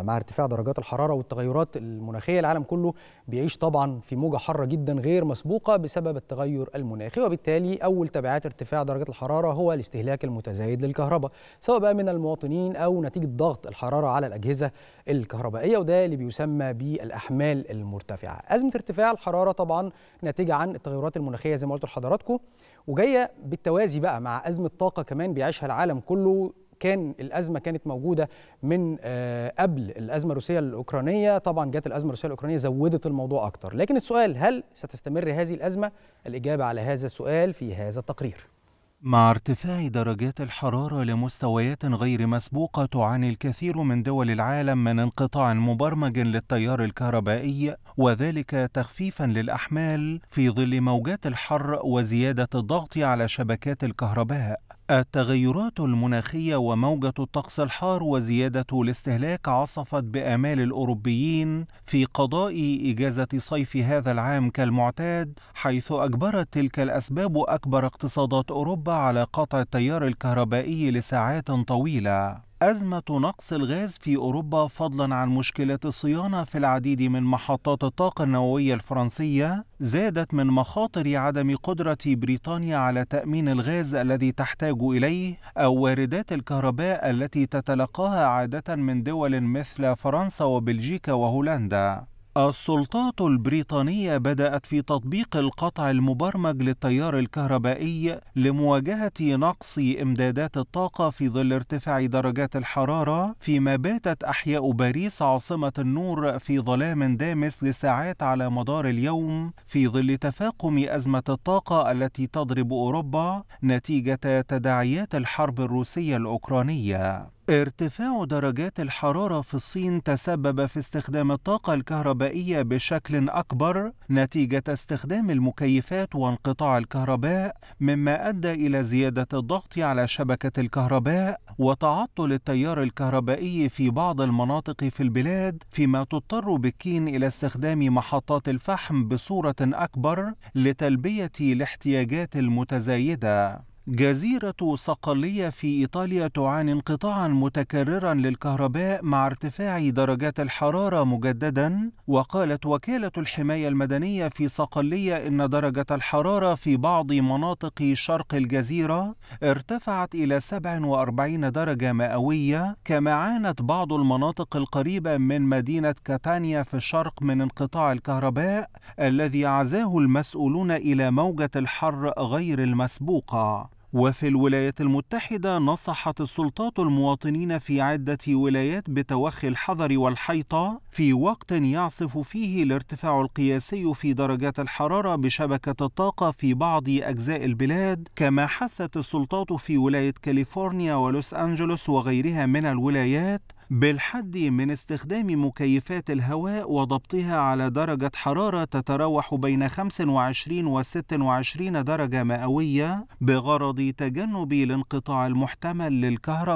مع ارتفاع درجات الحرارة والتغيرات المناخية العالم كله بيعيش طبعا في موجة حارة جدا غير مسبوقة بسبب التغير المناخي وبالتالي أول تبعات ارتفاع درجات الحرارة هو الاستهلاك المتزايد للكهرباء سواء بقى من المواطنين أو نتيجة ضغط الحرارة على الأجهزة الكهربائية وده اللي بيسمى بالأحمال المرتفعة أزمة ارتفاع الحرارة طبعا ناتجة عن التغيرات المناخية زي ما قلت لحضراتكم وجايه بالتوازي بقى مع ازمه طاقه كمان بيعيشها العالم كله كان الازمه كانت موجوده من آه، قبل الازمه الروسيه الاوكرانيه طبعا جت الازمه الروسيه الاوكرانيه زودت الموضوع اكتر لكن السؤال هل ستستمر هذه الازمه الاجابه على هذا السؤال في هذا التقرير مع ارتفاع درجات الحرارة لمستويات غير مسبوقة تعاني الكثير من دول العالم من انقطاع مبرمج للتيار الكهربائي وذلك تخفيفا للأحمال في ظل موجات الحر وزيادة الضغط على شبكات الكهرباء التغيرات المناخية وموجة الطقس الحار وزيادة الاستهلاك عصفت بآمال الأوروبيين في قضاء إجازة صيف هذا العام كالمعتاد، حيث أجبرت تلك الأسباب أكبر اقتصادات أوروبا على قطع التيار الكهربائي لساعات طويلة. أزمة نقص الغاز في أوروبا فضلا عن مشكلة الصيانة في العديد من محطات الطاقة النووية الفرنسية زادت من مخاطر عدم قدرة بريطانيا على تأمين الغاز الذي تحتاج إليه أو واردات الكهرباء التي تتلقاها عادة من دول مثل فرنسا وبلجيكا وهولندا السلطات البريطانية بدأت في تطبيق القطع المبرمج للتيار الكهربائي لمواجهة نقص إمدادات الطاقة في ظل ارتفاع درجات الحرارة، فيما باتت أحياء باريس عاصمة النور في ظلام دامس لساعات على مدار اليوم، في ظل تفاقم أزمة الطاقة التي تضرب أوروبا نتيجة تداعيات الحرب الروسية الأوكرانية. ارتفاع درجات الحرارة في الصين تسبب في استخدام الطاقة الكهربائية بشكل أكبر نتيجة استخدام المكيفات وانقطاع الكهرباء، مما أدى إلى زيادة الضغط على شبكة الكهرباء وتعطل التيار الكهربائي في بعض المناطق في البلاد، فيما تضطر بكين إلى استخدام محطات الفحم بصورة أكبر لتلبية الاحتياجات المتزايدة. جزيرة صقلية في إيطاليا تعاني انقطاعا متكررا للكهرباء مع ارتفاع درجات الحرارة مجددا وقالت وكالة الحماية المدنية في صقلية إن درجة الحرارة في بعض مناطق شرق الجزيرة ارتفعت إلى 47 درجة مئوية كما عانت بعض المناطق القريبة من مدينة كاتانيا في الشرق من انقطاع الكهرباء الذي عزاه المسؤولون إلى موجة الحر غير المسبوقة وفي الولايات المتحدة نصحت السلطات المواطنين في عدة ولايات بتوخي الحذر والحيطة في وقت يعصف فيه الارتفاع القياسي في درجات الحرارة بشبكة الطاقة في بعض أجزاء البلاد كما حثت السلطات في ولاية كاليفورنيا ولوس أنجلوس وغيرها من الولايات بالحد من استخدام مكيفات الهواء وضبطها على درجة حرارة تتراوح بين 25 و 26 درجة مئوية بغرض تجنب الانقطاع المحتمل للكهرباء